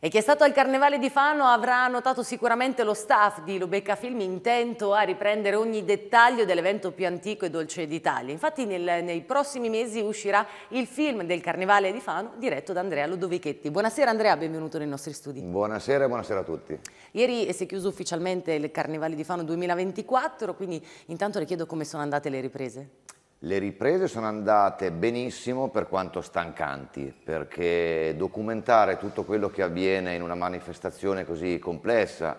E chi è stato al Carnevale di Fano avrà notato sicuramente lo staff di Lubecca Film intento a riprendere ogni dettaglio dell'evento più antico e dolce d'Italia. Infatti nel, nei prossimi mesi uscirà il film del Carnevale di Fano diretto da Andrea Ludovichetti. Buonasera Andrea, benvenuto nei nostri studi. Buonasera e buonasera a tutti. Ieri si è chiuso ufficialmente il Carnevale di Fano 2024, quindi intanto le chiedo come sono andate le riprese. Le riprese sono andate benissimo per quanto stancanti, perché documentare tutto quello che avviene in una manifestazione così complessa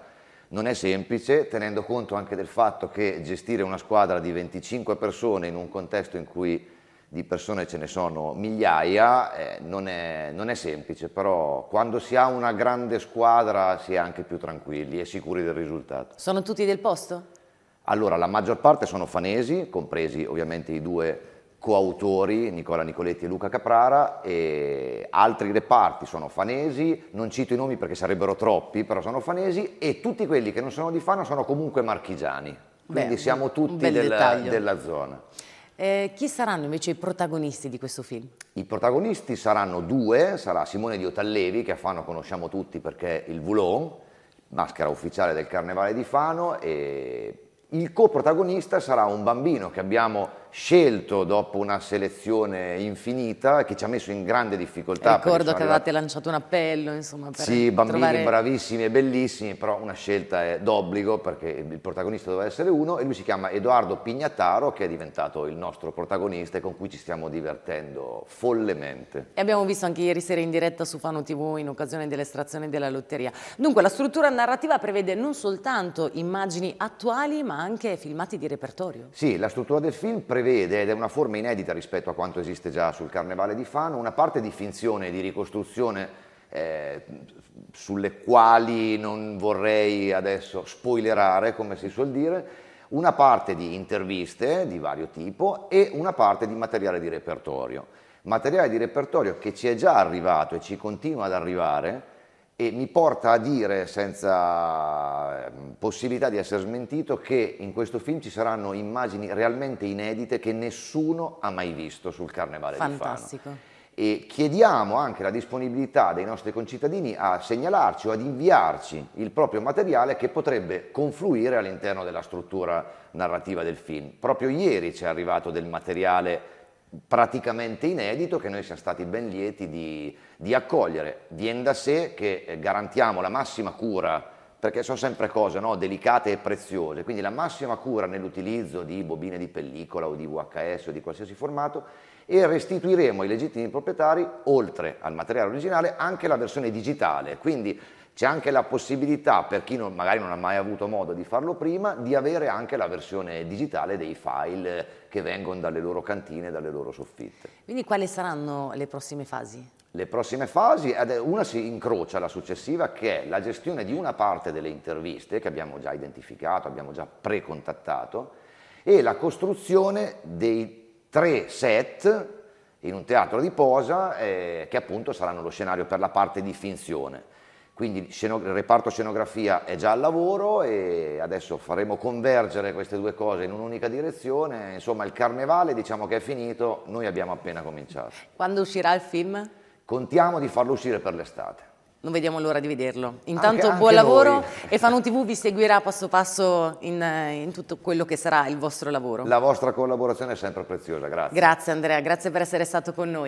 non è semplice, tenendo conto anche del fatto che gestire una squadra di 25 persone in un contesto in cui di persone ce ne sono migliaia eh, non, è, non è semplice, però quando si ha una grande squadra si è anche più tranquilli e sicuri del risultato. Sono tutti del posto? Allora, la maggior parte sono fanesi, compresi ovviamente i due coautori, Nicola Nicoletti e Luca Caprara, e altri reparti sono fanesi, non cito i nomi perché sarebbero troppi, però sono fanesi, e tutti quelli che non sono di Fano sono comunque marchigiani, quindi siamo tutti del, della zona. Eh, chi saranno invece i protagonisti di questo film? I protagonisti saranno due, sarà Simone Diotallevi, che a Fano conosciamo tutti perché è il Voulon, maschera ufficiale del Carnevale di Fano, e il co-protagonista sarà un bambino che abbiamo scelto dopo una selezione infinita che ci ha messo in grande difficoltà. Ricordo che avevate lanciato un appello, insomma, per Sì, bambini trovare... bravissimi e bellissimi, però una scelta è d'obbligo perché il protagonista doveva essere uno e lui si chiama Edoardo Pignataro che è diventato il nostro protagonista e con cui ci stiamo divertendo follemente. E abbiamo visto anche ieri sera in diretta su Fano TV in occasione dell'estrazione della lotteria. Dunque la struttura narrativa prevede non soltanto immagini attuali ma anche filmati di repertorio. Sì, la struttura del film prevede prevede, ed è una forma inedita rispetto a quanto esiste già sul Carnevale di Fano, una parte di finzione e di ricostruzione eh, sulle quali non vorrei adesso spoilerare, come si suol dire, una parte di interviste di vario tipo e una parte di materiale di repertorio. Materiale di repertorio che ci è già arrivato e ci continua ad arrivare, e mi porta a dire, senza ehm, possibilità di essere smentito, che in questo film ci saranno immagini realmente inedite che nessuno ha mai visto sul Carnevale Fantastico. di Fano. E chiediamo anche la disponibilità dei nostri concittadini a segnalarci o ad inviarci il proprio materiale che potrebbe confluire all'interno della struttura narrativa del film. Proprio ieri ci è arrivato del materiale praticamente inedito che noi siamo stati ben lieti di, di accogliere. Vien da sé che eh, garantiamo la massima cura, perché sono sempre cose no, delicate e preziose, quindi la massima cura nell'utilizzo di bobine di pellicola o di VHS o di qualsiasi formato e restituiremo ai legittimi proprietari, oltre al materiale originale, anche la versione digitale. Quindi c'è anche la possibilità, per chi non, magari non ha mai avuto modo di farlo prima, di avere anche la versione digitale dei file che vengono dalle loro cantine, dalle loro soffitte. Quindi quali saranno le prossime fasi? Le prossime fasi, una si incrocia alla successiva che è la gestione di una parte delle interviste che abbiamo già identificato, abbiamo già precontattato e la costruzione dei tre set in un teatro di posa eh, che appunto saranno lo scenario per la parte di finzione quindi il reparto scenografia è già al lavoro e adesso faremo convergere queste due cose in un'unica direzione. Insomma, il carnevale diciamo che è finito, noi abbiamo appena cominciato. Quando uscirà il film? Contiamo di farlo uscire per l'estate. Non vediamo l'ora di vederlo. Intanto anche, anche buon lavoro noi. e Fanu TV vi seguirà passo passo in, in, tutto quello che sarà il vostro lavoro. La vostra collaborazione è sempre preziosa, grazie. Grazie Andrea, grazie per essere stato con noi.